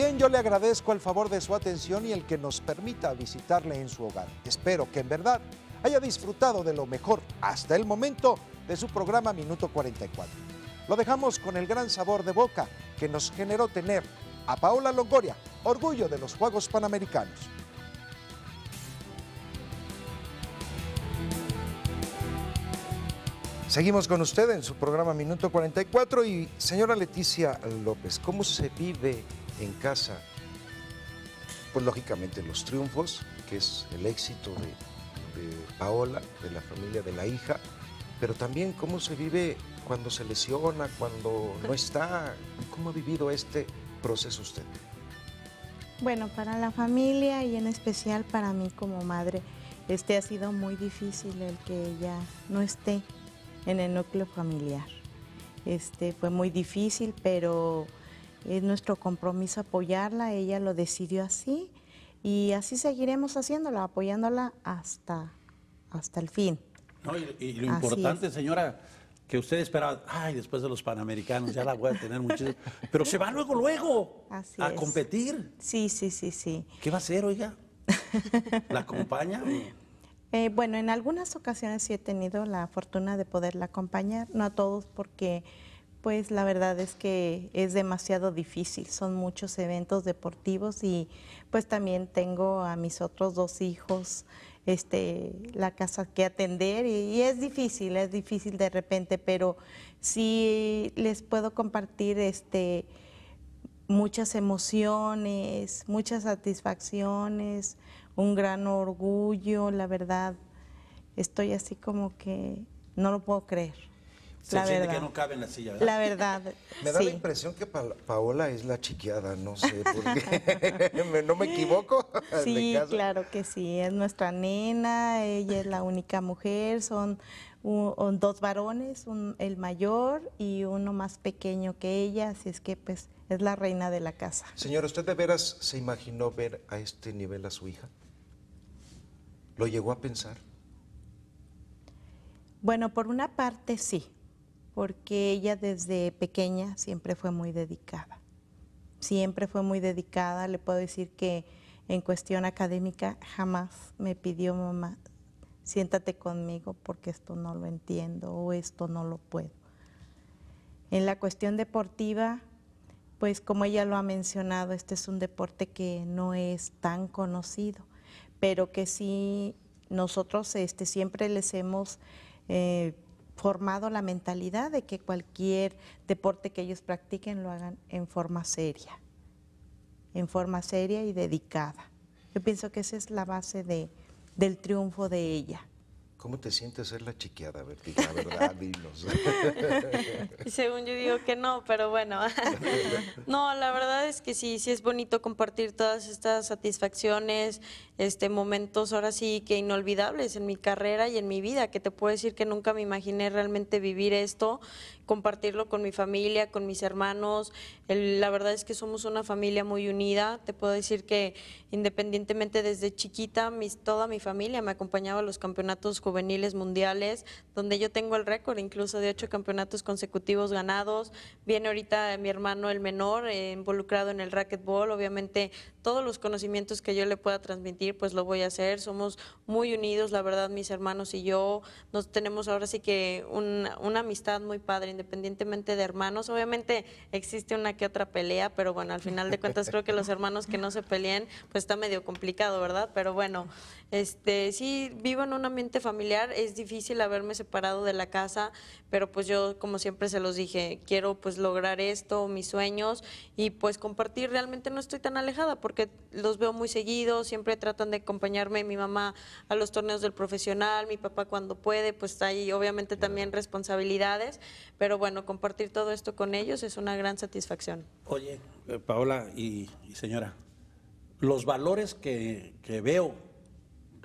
Bien, yo le agradezco el favor de su atención y el que nos permita visitarle en su hogar. Espero que en verdad haya disfrutado de lo mejor hasta el momento de su programa Minuto 44. Lo dejamos con el gran sabor de boca que nos generó tener a Paola Longoria, orgullo de los Juegos Panamericanos. Seguimos con usted en su programa Minuto 44 y señora Leticia López, ¿cómo se vive en casa, pues lógicamente los triunfos, que es el éxito de, Paola, de la familia, de la hija, pero también cómo se vive cuando se lesiona, cuando no está, cómo ha vivido este proceso usted. Bueno, para la familia y en especial para mí como madre, este ha sido muy difícil el que ella no esté en el núcleo familiar. Este fue muy difícil, pero es nuestro compromiso apoyarla, ella lo decidió así y así seguiremos haciéndola, apoyándola hasta, hasta el fin. y, lo importante, señora, que usted esperaba, ay, después de los Panamericanos ya la voy a tener muchísimo, pero se va luego, luego a competir. Sí, sí, sí, sí. ¿Qué va a hacer, oiga? ¿La acompaña? Eh, bueno, en algunas ocasiones sí he tenido la fortuna de poderla acompañar, no a todos porque pues la verdad es que es demasiado difícil, son muchos eventos deportivos y pues también tengo a mis otros dos hijos, este, la casa que atender y, es difícil, es difícil de repente, pero sí les puedo compartir este, muchas emociones, muchas satisfacciones, un gran orgullo, la verdad, estoy así como que no lo puedo creer. Se la verdad. que no cabe en la silla, ¿verdad? La verdad. Me da la impresión que Paola es la chiqueada, no sé por qué. ¿No me equivoco? Sí, claro que sí. Es nuestra nena, ella es la única mujer, son dos varones, el mayor y uno más pequeño que ella, así es que pues es la reina de la casa. Señora, ¿usted de veras se imaginó ver a este nivel a su hija? ¿Lo llegó a pensar? Bueno, por una parte sí, porque ella desde pequeña siempre fue muy dedicada. Siempre fue muy dedicada, le puedo decir que en cuestión académica jamás me pidió mamá, siéntate conmigo porque esto no lo entiendo o esto no lo puedo. En la cuestión deportiva, pues como ella lo ha mencionado, este es un deporte que no es tan conocido, pero que sí nosotros este, siempre les hemos eh, formado la mentalidad de que cualquier deporte que ellos practiquen lo hagan en forma seria, en forma seria y dedicada. Yo pienso que esa es la base del triunfo de ella. ¿Cómo te sientes ser la chiqueada, verdad, dinos. según yo digo que no, pero bueno. no, la verdad es que sí, sí es bonito compartir todas estas satisfacciones, este momentos ahora sí que inolvidables en mi carrera y en mi vida, que te puedo decir que nunca me imaginé realmente vivir esto compartirlo con mi familia, con mis hermanos. la verdad es que somos una familia muy unida. Te puedo decir que independientemente desde chiquita, toda mi familia me acompañaba a los campeonatos juveniles mundiales, donde yo tengo el récord incluso de ocho campeonatos consecutivos ganados. Viene ahorita mi hermano el menor, eh, involucrado en el racquetball. Obviamente todos los conocimientos que yo le pueda transmitir, pues lo voy a hacer. Somos muy unidos, la verdad, mis hermanos y yo. Nos tenemos ahora sí que una, amistad muy padre, independientemente de hermanos. Obviamente existe una que otra pelea, pero bueno, al final de cuentas creo que los hermanos que no se peleen, pues está medio complicado, ¿verdad? Pero bueno, este, sí, vivo en un ambiente familiar. Es difícil haberme separado de la casa, pero pues yo, como siempre se los dije, quiero pues lograr esto, mis sueños y pues compartir. Realmente no estoy tan alejada porque los veo muy seguidos, siempre tratan de acompañarme mi mamá a los torneos del profesional, mi papá cuando puede, pues ahí obviamente también responsabilidades, pero bueno, compartir todo esto con ellos es una gran satisfacción. Oye, eh, Paola y, y señora, los valores que, que veo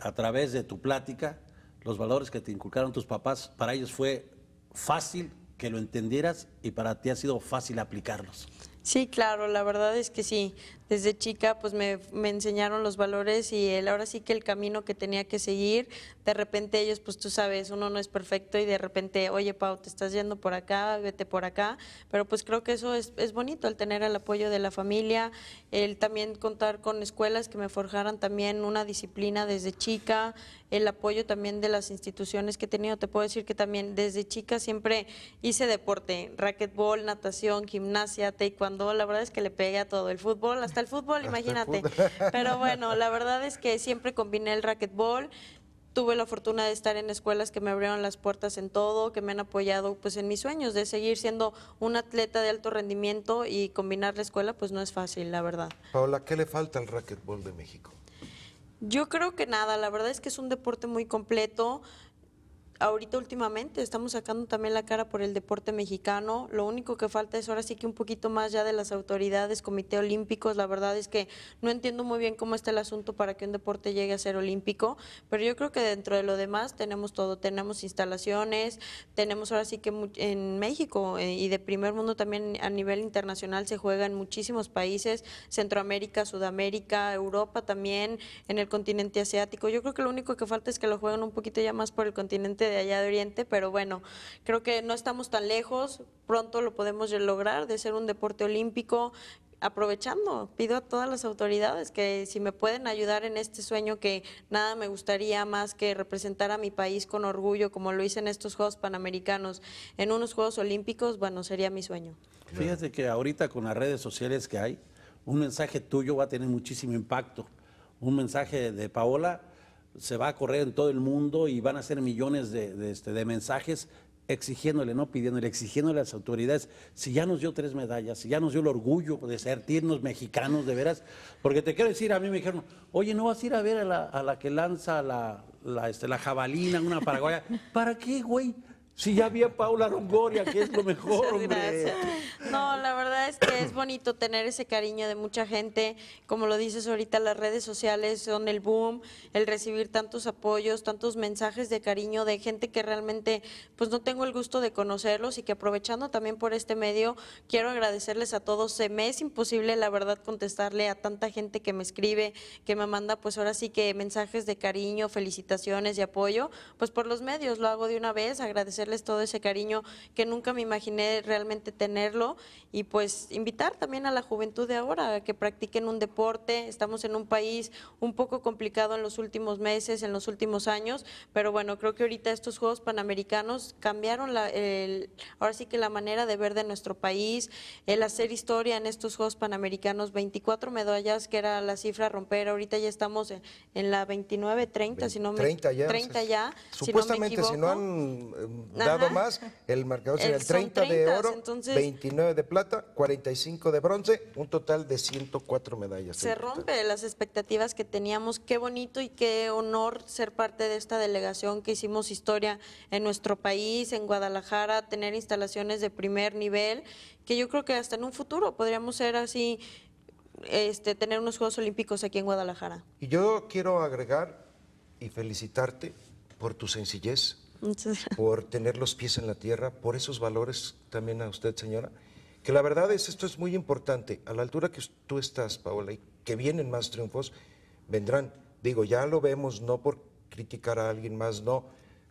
a través de tu plática, los valores que te inculcaron tus papás, para ellos fue fácil que lo entendieras y para ti ha sido fácil aplicarlos. Sí, claro, la verdad es que sí. Desde chica pues me, me enseñaron los valores y ahora sí que el camino que tenía que seguir, de repente ellos pues tú sabes, uno no es perfecto y de repente, oye Pau, te estás yendo por acá, vete por acá, pero pues creo que eso es, es bonito, el tener el apoyo de la familia, el también contar con escuelas que me forjaran también una disciplina desde chica, el apoyo también de las instituciones que he tenido. Te puedo decir que también desde chica siempre hice deporte, raquetbol natación, gimnasia, taekwondo. La verdad es que le pegué a todo, el fútbol, hasta el fútbol, imagínate. Pero bueno, la verdad es que siempre combiné el racquetball, tuve la fortuna de estar en escuelas que me abrieron las puertas en todo, que me han apoyado pues en mis sueños de seguir siendo un atleta de alto rendimiento y combinar la escuela pues no es fácil, la verdad. Paola, ¿qué le falta al raquetbol de México? Yo creo que nada, la verdad es que es un deporte muy completo ahorita últimamente estamos sacando también la cara por el deporte mexicano. Lo único que falta es ahora sí que un poquito más ya de las autoridades, comité olímpicos. La verdad es que no entiendo muy bien cómo está el asunto para que un deporte llegue a ser olímpico, pero yo creo que dentro de lo demás tenemos todo. Tenemos instalaciones, tenemos ahora sí que en México eh, y de primer mundo también a nivel internacional se juega en muchísimos países, Centroamérica, Sudamérica, Europa también, en el continente asiático. Yo creo que lo único que falta es que lo jueguen un poquito ya más por el continente de allá de Oriente, pero bueno, creo que no estamos tan lejos, pronto lo podemos lograr de ser un deporte olímpico. Aprovechando, pido a todas las autoridades que si me pueden ayudar en este sueño que nada me gustaría más que representar a mi país con orgullo como lo hice en estos Juegos Panamericanos, en unos Juegos Olímpicos, bueno, sería mi sueño. Fíjate que ahorita con las redes sociales que hay, un mensaje tuyo va a tener muchísimo impacto. Un mensaje de Paola se va a correr en todo el mundo y van a ser millones este, de, mensajes exigiéndole, no pidiéndole, exigiéndole a las autoridades, si ya nos dio tres medallas, si ya nos dio el orgullo de ser tiernos mexicanos, de veras, porque te quiero decir, a mí me dijeron, oye, ¿no vas a ir a ver a la, a la que lanza la, jabalina en este, la jabalina, una paraguaya? ¿Para qué, güey? Si ya había Paula Longoria, que es lo mejor, No, la verdad es que es bonito tener ese cariño de mucha gente. Como lo dices ahorita, las redes sociales son el boom, el recibir tantos apoyos, tantos mensajes de cariño de gente que realmente pues no tengo el gusto de conocerlos y que aprovechando también por este medio, quiero agradecerles a todos. Se me es imposible, la verdad, contestarle a tanta gente que me escribe, que me manda pues ahora sí que mensajes de cariño, felicitaciones y apoyo. Pues por los medios lo hago de una vez, agradecer todo ese cariño que nunca me imaginé realmente tenerlo y pues invitar también a la juventud de ahora a que practiquen un deporte. Estamos en un país un poco complicado en los últimos meses, en los últimos años, pero bueno, creo que ahorita estos Juegos Panamericanos cambiaron la, ahora sí que la manera de ver de nuestro país, el hacer historia en estos Juegos Panamericanos, 24 medallas, que era la cifra a romper, ahorita ya estamos en, la 29, 30, si no me 30 ya. 30 ya supuestamente si no han em, dado más, el marcador sería el 30, eh, de oro, 29 de plata, 45 de bronce, un total de 104 medallas. Se rompe las expectativas que teníamos, qué bonito y qué honor ser parte de esta delegación que hicimos historia en nuestro país, en Guadalajara, tener instalaciones de primer nivel, que yo creo que hasta en un futuro podríamos ser así este, tener unos Juegos Olímpicos aquí en Guadalajara. Y yo quiero agregar y felicitarte por tu sencillez, por tener los pies en la tierra, por esos valores también a usted, señora. Que la verdad es, esto es muy importante. A la altura que tú estás, Paola, y que vienen más triunfos, vendrán. Digo, ya lo vemos, no por criticar a alguien más, no.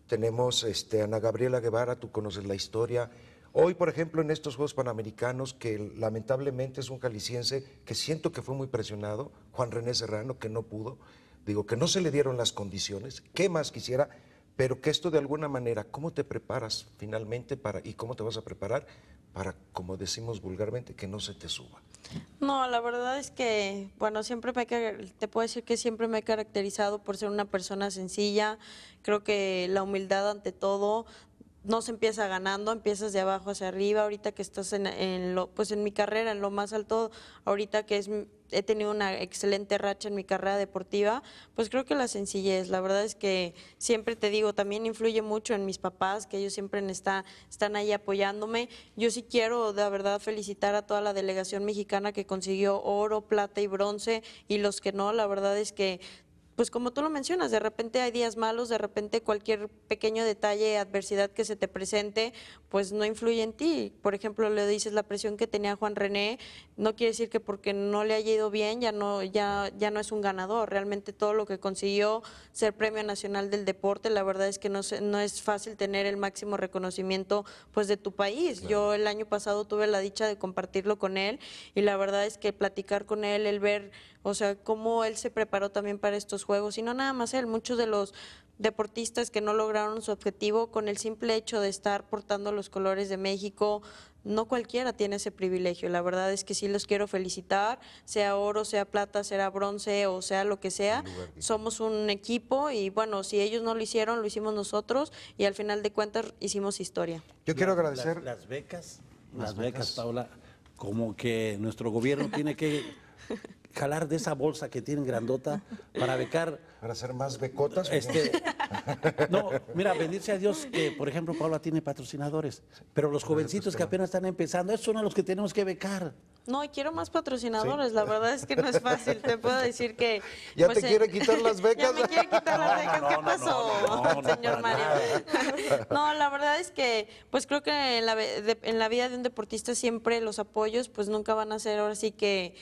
Tenemos este, a Ana Gabriela Guevara, tú conoces la historia. Hoy, por ejemplo, en estos Juegos Panamericanos, que lamentablemente es un caliciense que siento que fue muy presionado, Juan René Serrano, que no pudo, digo, que no se le dieron las condiciones, ¿qué más quisiera? pero que esto de alguna manera, ¿cómo te preparas finalmente para y cómo te vas a preparar para, como decimos vulgarmente, que no se te suba? No, la verdad es que, bueno, siempre me, te puedo decir que siempre me he caracterizado por ser una persona sencilla, creo que la humildad ante todo, no se empieza ganando, empiezas de abajo hacia arriba, ahorita que estás en, lo, pues en mi carrera, en lo más alto, ahorita que es, he tenido una excelente racha en mi carrera deportiva, pues creo que la sencillez, la verdad es que siempre te digo, también influye mucho en mis papás, que ellos siempre están ahí apoyándome. Yo sí quiero, de verdad, felicitar a toda la delegación mexicana que consiguió oro, plata y bronce, y los que no, la verdad es que pues como tú lo mencionas, de repente hay días malos, de repente cualquier pequeño detalle, adversidad que se te presente, pues no influye en ti. Por ejemplo, le dices la presión que tenía Juan René, no quiere decir que porque no le haya ido bien ya no, ya, ya no es un ganador. Realmente todo lo que consiguió ser Premio Nacional del Deporte, la verdad es que no, no es fácil tener el máximo reconocimiento pues de tu país. Yo el año pasado tuve la dicha de compartirlo con él y la verdad es que platicar con él, el ver, o sea, cómo él se preparó también para estos Juegos, y nada más él, muchos de los deportistas que no lograron su objetivo con el simple hecho de estar portando los colores de México, no cualquiera tiene ese privilegio. La verdad es que sí los quiero felicitar, sea oro, sea plata, sea bronce o sea lo que sea. Somos un equipo y bueno, si ellos no lo hicieron, lo hicimos nosotros y al final de cuentas hicimos historia. Yo quiero agradecer. Las, becas, las, becas, Paula, como que nuestro gobierno tiene que jalar de esa bolsa que tienen grandota para becar. Para hacer más becotas. Este, no, mira, bendice a Dios que, por ejemplo, Paula tiene patrocinadores, pero los ah, jovencitos pues que apenas están empezando, esos son a los que tenemos que becar. No, quiero más patrocinadores, la verdad es que no es fácil, te puedo decir que... ¿Ya pues, te eh, quiere quitar las becas? ya me quiere quitar las becas, no, ¿qué pasó, señor Mario? no, la verdad es que, pues creo que en la, en la vida de un deportista siempre los apoyos, pues nunca van a ser ahora sí que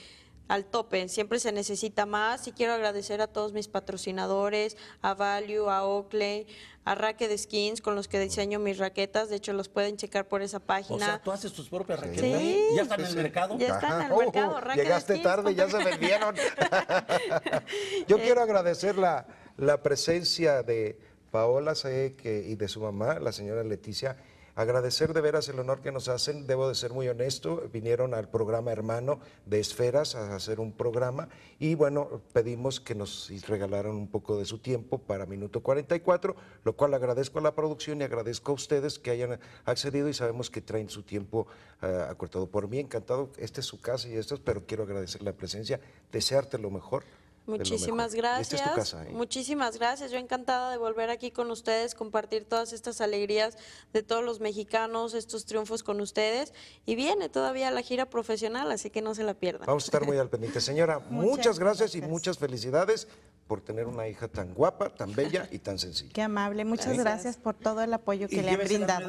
al tope, siempre se necesita más y quiero agradecer a todos mis patrocinadores, a Value, a Oakley, a Racket Skins con los que diseño mis raquetas, de hecho los pueden checar por esa página. O sea, tú haces tus propias raquetas. Sí. ¿Ya están en el mercado? Ya están en el mercado, oh, Llegaste tarde, ya se vendieron. Yo eh. quiero agradecer la, la presencia de Paola Saeque y de su mamá, la señora Leticia, Agradecer de veras el honor que nos hacen, debo de ser muy honesto, vinieron al programa hermano de Esferas a hacer un programa y bueno, pedimos que nos regalaran un poco de su tiempo para minuto 44, lo cual agradezco a la producción y agradezco a ustedes que hayan accedido y sabemos que traen su tiempo eh, acortado por mí, encantado, esta es su casa y esto, pero quiero agradecer la presencia, desearte lo mejor Muchísimas gracias. ¿eh? Muchísimas gracias. Yo encantada de volver aquí con ustedes, compartir todas estas alegrías de todos los mexicanos, estos triunfos con ustedes. Y viene todavía la gira profesional, así que no se la pierdan. Vamos a estar muy al pendiente. Señora, muchas, gracias, y muchas felicidades por tener una hija tan guapa, tan bella y tan sencilla. Qué amable. Muchas gracias, por todo el apoyo que le han brindado.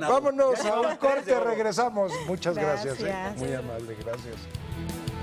Vámonos a un corte, regresamos. Muchas ¿eh? gracias. Muy amable, gracias.